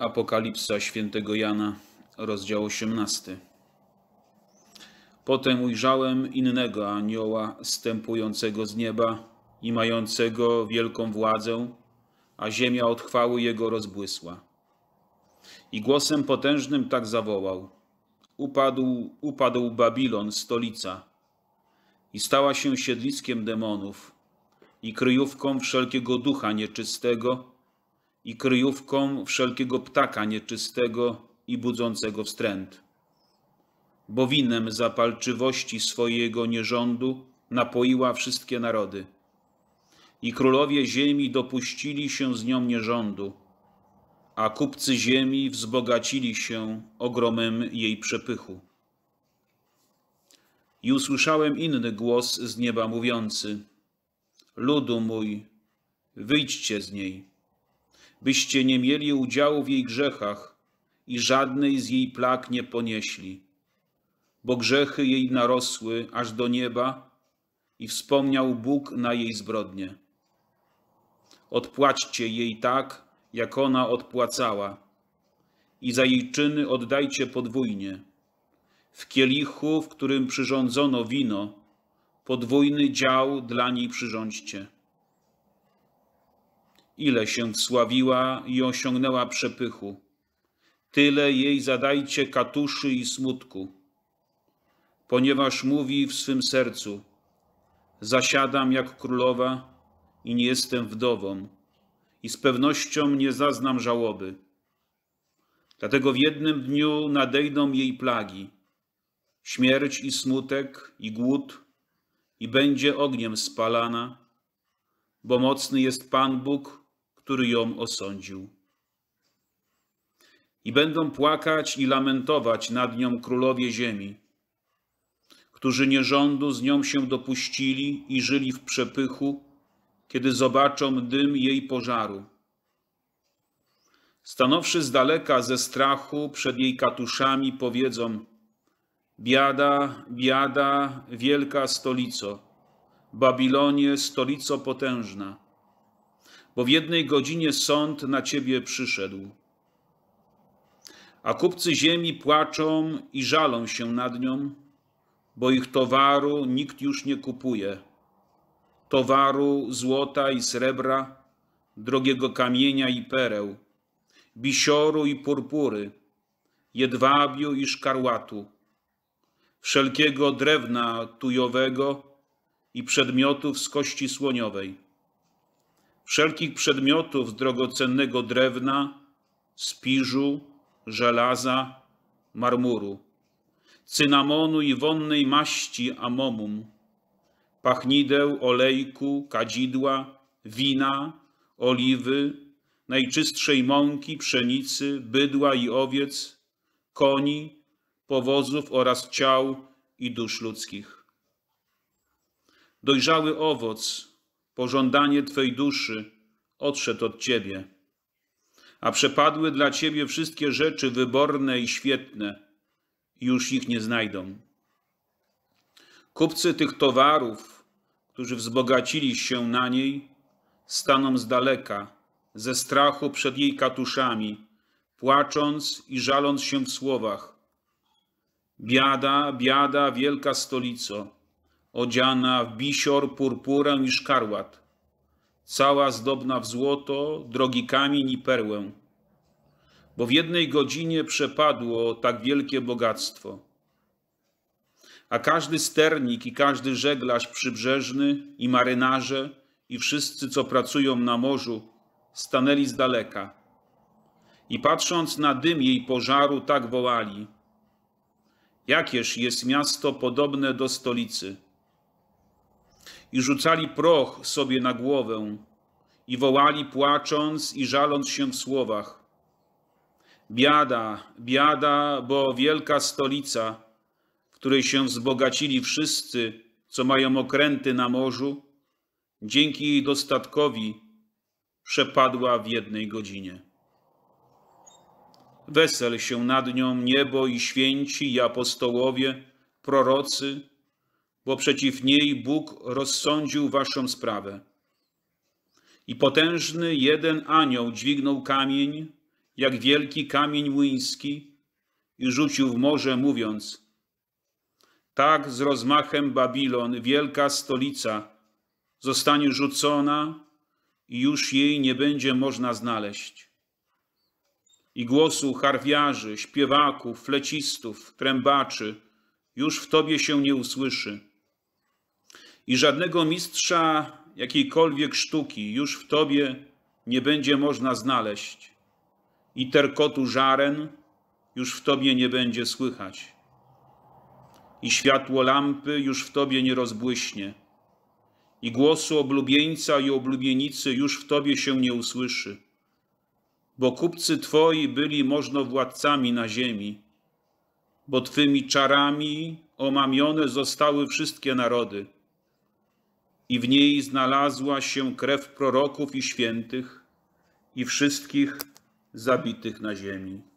Apokalipsa świętego Jana, rozdział 18. Potem ujrzałem innego anioła stępującego z nieba i mającego wielką władzę, a ziemia od chwały jego rozbłysła. I głosem potężnym tak zawołał: Upadł, upadł Babilon, stolica, i stała się siedliskiem demonów i kryjówką wszelkiego ducha nieczystego i kryjówką wszelkiego ptaka nieczystego i budzącego wstręt. Bowinem zapalczywości swojego nierządu napoiła wszystkie narody. I królowie ziemi dopuścili się z nią nierządu, a kupcy ziemi wzbogacili się ogromem jej przepychu. I usłyszałem inny głos z nieba mówiący: Ludu mój, wyjdźcie z niej byście nie mieli udziału w jej grzechach i żadnej z jej plag nie ponieśli, bo grzechy jej narosły aż do nieba i wspomniał Bóg na jej zbrodnie. Odpłaćcie jej tak, jak ona odpłacała i za jej czyny oddajcie podwójnie. W kielichu, w którym przyrządzono wino, podwójny dział dla niej przyrządźcie ile się wsławiła i osiągnęła przepychu. Tyle jej zadajcie katuszy i smutku, ponieważ mówi w swym sercu: Zasiadam jak królowa i nie jestem wdową, i z pewnością nie zaznam żałoby. Dlatego w jednym dniu nadejdą jej plagi, śmierć i smutek i głód, i będzie ogniem spalana, bo mocny jest Pan Bóg który ją osądził. I będą płakać i lamentować nad nią królowie ziemi, którzy nierządu z nią się dopuścili i żyli w przepychu, kiedy zobaczą dym jej pożaru. Stanowszy z daleka ze strachu przed jej katuszami, powiedzą: Biada, biada, wielka stolico, Babilonie, stolico potężna bo w jednej godzinie sąd na ciebie przyszedł. A kupcy ziemi płaczą i żalą się nad nią, bo ich towaru nikt już nie kupuje. Towaru złota i srebra, drogiego kamienia i pereł, bisioru i purpury, jedwabiu i szkarłatu, wszelkiego drewna tujowego i przedmiotów z kości słoniowej wszelkich przedmiotów z drogocennego drewna, spiżu, żelaza, marmuru, cynamonu i wonnej maści amomum, pachnideł, olejku, kadzidła, wina, oliwy, najczystszej mąki, pszenicy, bydła i owiec, koni, powozów oraz ciał i dusz ludzkich. Dojrzały owoc pożądanie Twej duszy odszedł od Ciebie, a przepadły dla Ciebie wszystkie rzeczy wyborne i świetne, już ich nie znajdą. Kupcy tych towarów, którzy wzbogacili się na niej, staną z daleka, ze strachu przed jej katuszami, płacząc i żaląc się w słowach. Biada, biada, wielka stolico! odziana w bisior, purpurę i szkarłat, cała zdobna w złoto, drogi kamień i perłę. Bo w jednej godzinie przepadło tak wielkie bogactwo. A każdy sternik i każdy żeglarz przybrzeżny i marynarze i wszyscy, co pracują na morzu, stanęli z daleka. I patrząc na dym jej pożaru, tak wołali – Jakież jest miasto podobne do stolicy – i rzucali proch sobie na głowę i wołali płacząc i żaląc się w słowach. Biada, biada, bo wielka stolica, w której się wzbogacili wszyscy, co mają okręty na morzu, dzięki jej dostatkowi przepadła w jednej godzinie. Wesel się nad nią niebo i święci, i apostołowie, prorocy, bo przeciw niej Bóg rozsądził waszą sprawę. I potężny jeden anioł dźwignął kamień, jak wielki kamień młyński, i rzucił w morze, mówiąc: Tak z rozmachem Babilon, wielka stolica, zostanie rzucona i już jej nie będzie można znaleźć. I głosu harwiarzy, śpiewaków, flecistów, trębaczy już w tobie się nie usłyszy i żadnego mistrza jakiejkolwiek sztuki już w tobie nie będzie można znaleźć i terkotu żaren już w tobie nie będzie słychać i światło lampy już w tobie nie rozbłyśnie i głosu oblubieńca i oblubienicy już w tobie się nie usłyszy bo kupcy twoi byli władcami na ziemi bo twymi czarami omamione zostały wszystkie narody i w niej znalazła się krew proroków i świętych i wszystkich zabitych na ziemi.